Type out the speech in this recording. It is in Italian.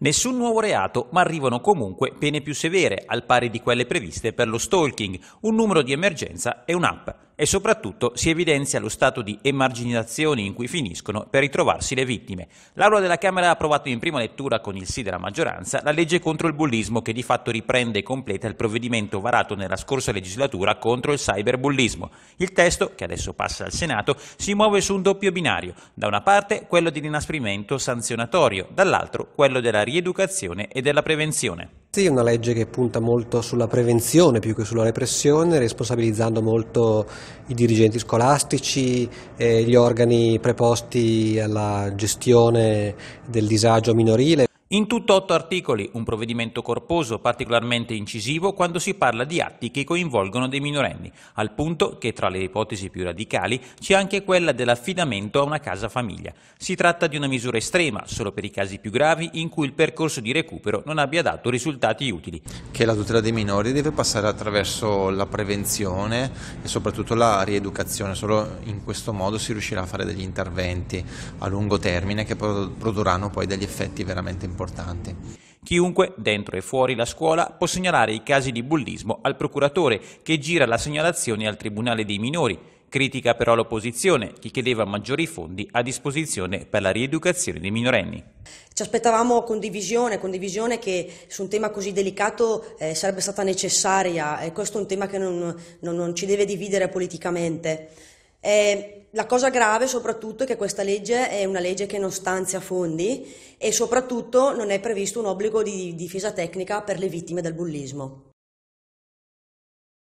Nessun nuovo reato, ma arrivano comunque pene più severe, al pari di quelle previste per lo stalking, un numero di emergenza e un'app e soprattutto si evidenzia lo stato di emarginazione in cui finiscono per ritrovarsi le vittime. L'Aula della Camera ha approvato in prima lettura con il sì della maggioranza la legge contro il bullismo che di fatto riprende e completa il provvedimento varato nella scorsa legislatura contro il cyberbullismo. Il testo, che adesso passa al Senato, si muove su un doppio binario, da una parte quello dell'inasprimento sanzionatorio, dall'altro quello della rieducazione e della prevenzione. Sì, è una legge che punta molto sulla prevenzione più che sulla repressione, responsabilizzando molto i dirigenti scolastici, eh, gli organi preposti alla gestione del disagio minorile. In tutto otto articoli, un provvedimento corposo particolarmente incisivo quando si parla di atti che coinvolgono dei minorenni, al punto che tra le ipotesi più radicali c'è anche quella dell'affidamento a una casa famiglia. Si tratta di una misura estrema, solo per i casi più gravi in cui il percorso di recupero non abbia dato risultati utili. Che la tutela dei minori deve passare attraverso la prevenzione e soprattutto la rieducazione, solo in questo modo si riuscirà a fare degli interventi a lungo termine che produrranno poi degli effetti veramente importanti importante. Chiunque, dentro e fuori la scuola, può segnalare i casi di bullismo al procuratore, che gira la segnalazione al Tribunale dei minori. Critica però l'opposizione, che chiedeva maggiori fondi a disposizione per la rieducazione dei minorenni. Ci aspettavamo condivisione, condivisione che su un tema così delicato eh, sarebbe stata necessaria e questo è un tema che non, non, non ci deve dividere politicamente. Eh, la cosa grave soprattutto è che questa legge è una legge che non stanzia fondi e soprattutto non è previsto un obbligo di difesa tecnica per le vittime del bullismo.